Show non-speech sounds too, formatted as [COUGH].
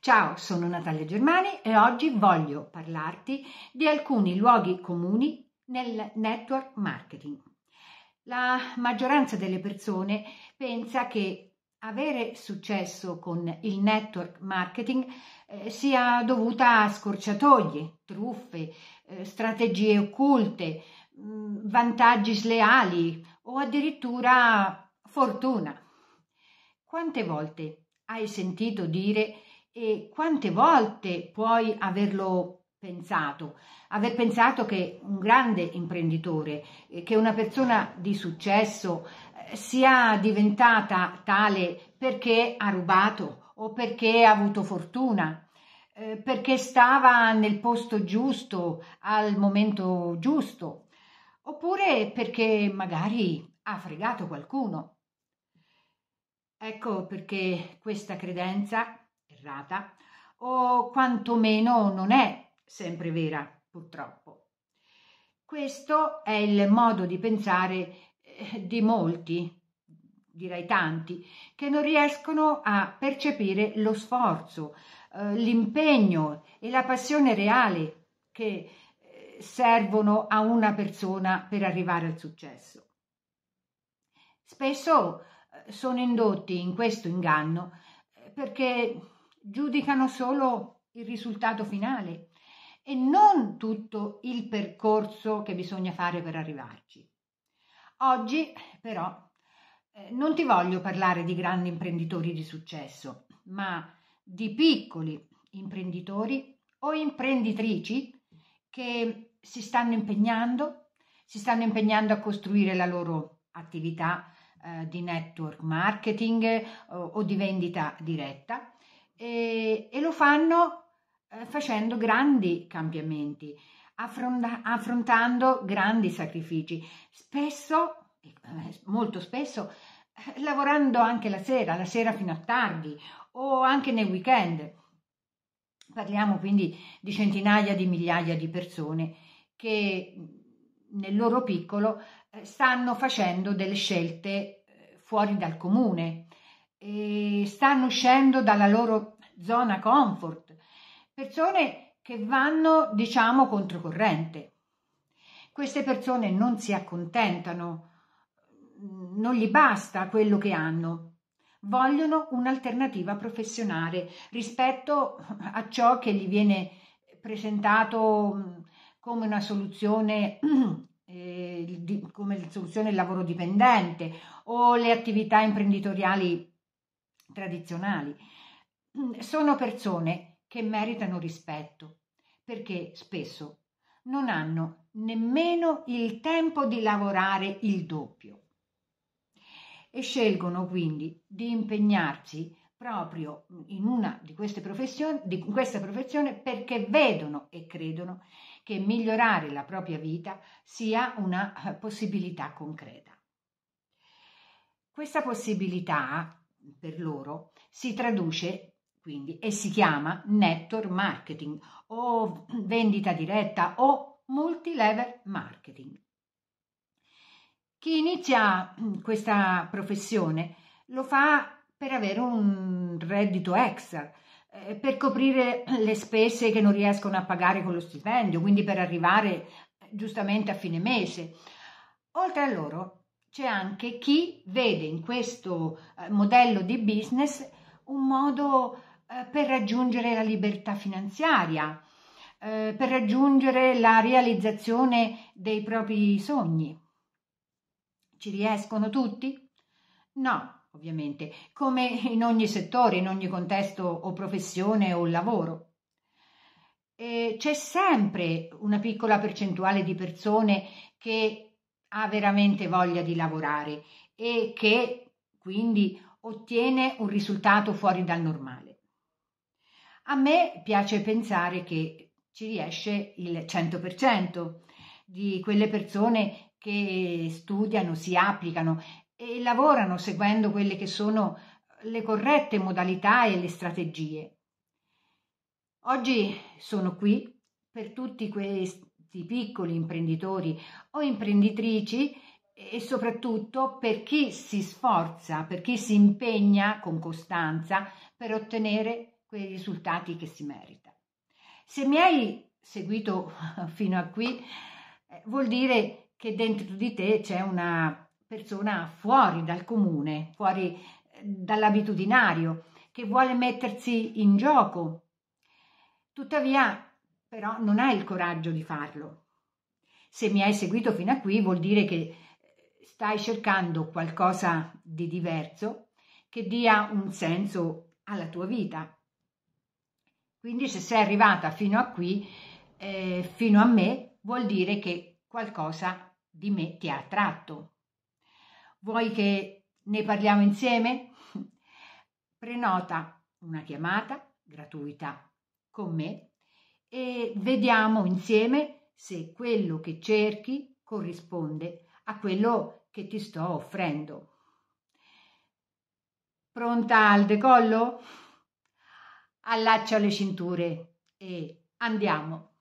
Ciao, sono Natalia Germani e oggi voglio parlarti di alcuni luoghi comuni nel network marketing. La maggioranza delle persone pensa che avere successo con il network marketing eh, sia dovuta a scorciatoie, truffe, eh, strategie occulte, mh, mm, vantaggi sleali o addirittura fortuna. Quante volte hai sentito dire e quante volte puoi averlo pensato? Aver pensato che un grande imprenditore, eh, che una persona di successo eh, sia diventata tale perché ha rubato o perché ha avuto fortuna, eh, perché stava nel posto giusto al momento giusto, oppure perché magari ha fregato qualcuno. Ecco perché questa credenza errata o quantomeno non è sempre vera, purtroppo. Questo è il modo di pensare eh, di molti, direi tanti, che non riescono a percepire lo sforzo, eh, l'impegno e la passione reale che eh, servono a una persona per arrivare al successo. Spesso sono indotti in questo inganno perché giudicano solo il risultato finale e non tutto il percorso che bisogna fare per arrivarci. Oggi però eh, non ti voglio parlare di grandi imprenditori di successo, ma di piccoli imprenditori o imprenditrici che si stanno impegnando, si stanno impegnando a costruire la loro attività eh, di network marketing eh, o di vendita diretta e, e lo fanno eh, facendo grandi cambiamenti, affronta, affrontando grandi sacrifici, spesso, eh, molto spesso, eh, lavorando anche la sera, la sera fino a tardi o anche nei weekend. Parliamo quindi di centinaia di migliaia di persone che mm, nel loro piccolo eh, stanno facendo delle scelte eh, fuori dal comune, e stanno uscendo dalla loro zona comfort, persone che vanno, diciamo, controcorrente. Queste persone non si accontentano, non gli basta quello che hanno, vogliono un'alternativa professionale rispetto a ciò che gli viene presentato come una soluzione [CLEARS THROAT] eh, come soluzione il lavoro dipendente o le attività imprenditoriali tradizionali. Mm, sono persone che meritano rispetto perché spesso non hanno nemmeno il tempo di lavorare il doppio e scelgono quindi di impegnarsi proprio in una di queste professioni, di questa professione perché vedono e credono che migliorare la propria vita sia una eh, possibilità concreta. Questa possibilità per loro si traduce quindi e si chiama network marketing o vendita diretta o multilevel marketing. Chi inizia mm, questa professione lo fa per avere un reddito extra, eh, per coprire le spese che non riescono a pagare con lo stipendio, quindi per arrivare eh, giustamente a fine mese. Oltre a loro, c'è anche chi vede in questo eh, modello di business un modo eh, per raggiungere la libertà finanziaria, eh, per raggiungere la realizzazione dei propri sogni. Ci riescono tutti? No, ovviamente, come in ogni settore, in ogni contesto o professione o lavoro. E c'è sempre una piccola percentuale di persone che ha veramente voglia di lavorare e che quindi ottiene un risultato fuori dal normale. A me piace pensare che ci riesce il 100% di quelle persone che studiano, si applicano e lavorano seguendo quelle che sono le corrette modalità e le strategie. Oggi sono qui per tutti quei questi piccoli imprenditori o imprenditrici e soprattutto per chi si sforza, per chi si impegna con costanza per ottenere quei risultati che si merita. Se mi hai seguito [LAUGHS] fino a qui, eh, vuol dire che dentro di te c'è una persona fuori dal comune, fuori eh, dall'abitudinario, che vuole mettersi in gioco. Tuttavia, però non hai il coraggio di farlo. Se mi hai seguito fino a qui vuol dire che stai cercando qualcosa di diverso che dia un senso alla tua vita. Quindi se sei arrivata fino a qui, eh, fino a me, vuol dire che qualcosa di me ti ha attratto. Vuoi che ne parliamo insieme? Prenota una chiamata gratuita con me e vediamo insieme se quello che cerchi corrisponde a quello che ti sto offrendo. Pronta al decollo? Allaccia le cinture e andiamo.